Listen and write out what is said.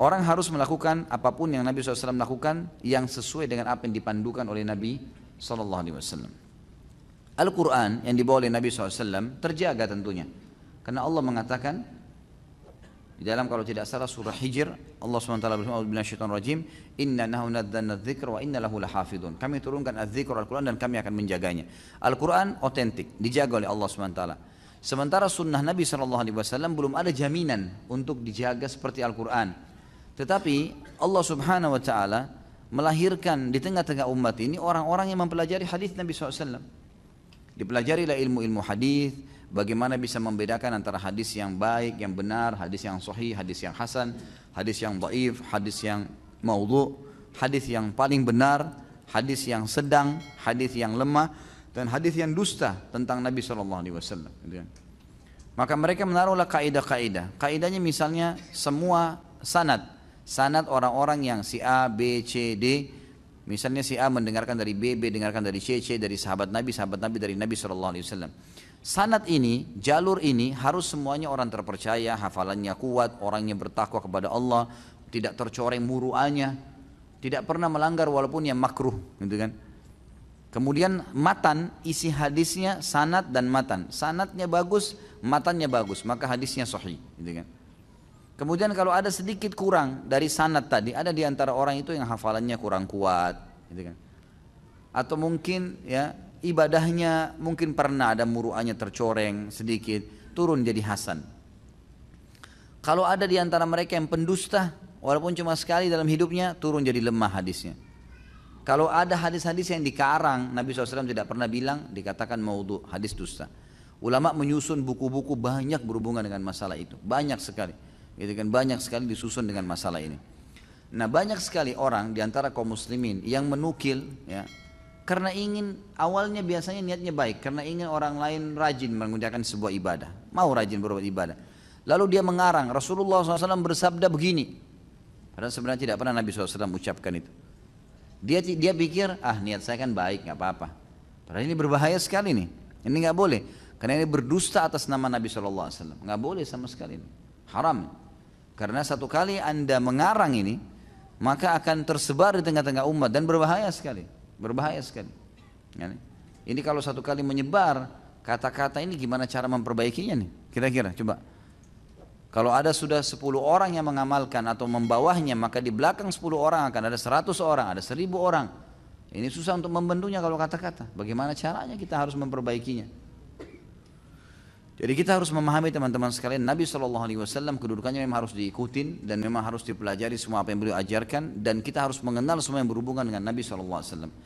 Orang harus melakukan apapun yang Nabi SAW lakukan yang sesuai dengan apa yang dipandukan oleh Nabi SAW. Al-Quran yang dibawa oleh Nabi SAW terjaga tentunya. Karena Allah mengatakan di dalam kalau tidak salah surah Hijr Allah SWT berfirman rajim inna nahu nadzanna dzikra wa inna lahu lahafidun kami turunkan az Al-Qur'an dan kami akan menjaganya Al-Qur'an otentik dijaga oleh Allah SWT sementara sunnah Nabi SAW belum ada jaminan untuk dijaga seperti Al-Qur'an tetapi Allah Subhanahu wa taala melahirkan di tengah-tengah umat ini orang-orang yang mempelajari hadis Nabi SAW. Dipelajarilah ilmu-ilmu hadis, bagaimana bisa membedakan antara hadis yang baik, yang benar, hadis yang sahih, hadis yang hasan, hadis yang dhaif, hadis yang maudhu, hadis yang paling benar, hadis yang sedang, hadis yang lemah dan hadis yang dusta tentang Nabi Shallallahu alaihi wasallam gitu kan. Maka mereka menaruhlah kaidah-kaidah. Kaidahnya misalnya semua sanad sanat orang-orang yang si A, B, C, D misalnya si A mendengarkan dari B, B dengarkan dari C, C dari sahabat Nabi, sahabat Nabi dari Nabi Shallallahu Alaihi Wasallam. Sanat ini, jalur ini harus semuanya orang terpercaya, hafalannya kuat, orangnya bertakwa kepada Allah, tidak tercoreng muruannya, tidak pernah melanggar walaupun yang makruh, gitu kan? Kemudian matan, isi hadisnya sanat dan matan. Sanatnya bagus, matannya bagus, maka hadisnya sahih, gitu kan? Kemudian kalau ada sedikit kurang dari sanat tadi, ada di antara orang itu yang hafalannya kurang kuat, gitu kan. Atau mungkin ya ibadahnya mungkin pernah ada muruannya tercoreng sedikit, turun jadi hasan. Kalau ada di antara mereka yang pendusta, walaupun cuma sekali dalam hidupnya, turun jadi lemah hadisnya. Kalau ada hadis-hadis yang dikarang, Nabi SAW tidak pernah bilang dikatakan maudhu hadis dusta. Ulama menyusun buku-buku banyak berhubungan dengan masalah itu, banyak sekali Gitu kan banyak sekali disusun dengan masalah ini. Nah banyak sekali orang diantara kaum muslimin yang menukil ya karena ingin awalnya biasanya niatnya baik karena ingin orang lain rajin mengerjakan sebuah ibadah mau rajin berbuat ibadah lalu dia mengarang Rasulullah SAW bersabda begini padahal sebenarnya tidak pernah Nabi SAW ucapkan itu dia dia pikir ah niat saya kan baik nggak apa-apa padahal ini berbahaya sekali nih ini nggak boleh karena ini berdusta atas nama Nabi SAW nggak boleh sama sekali haram karena satu kali Anda mengarang ini, maka akan tersebar di tengah-tengah umat dan berbahaya sekali. Berbahaya sekali. Ini kalau satu kali menyebar, kata-kata ini gimana cara memperbaikinya nih? Kira-kira coba. Kalau ada sudah 10 orang yang mengamalkan atau membawahnya, maka di belakang 10 orang akan ada 100 orang, ada 1000 orang. Ini susah untuk membentuknya kalau kata-kata. Bagaimana caranya kita harus memperbaikinya? Jadi kita harus memahami teman-teman sekalian Nabi Shallallahu Alaihi Wasallam kedudukannya memang harus diikutin dan memang harus dipelajari semua apa yang beliau ajarkan dan kita harus mengenal semua yang berhubungan dengan Nabi Shallallahu Alaihi Wasallam.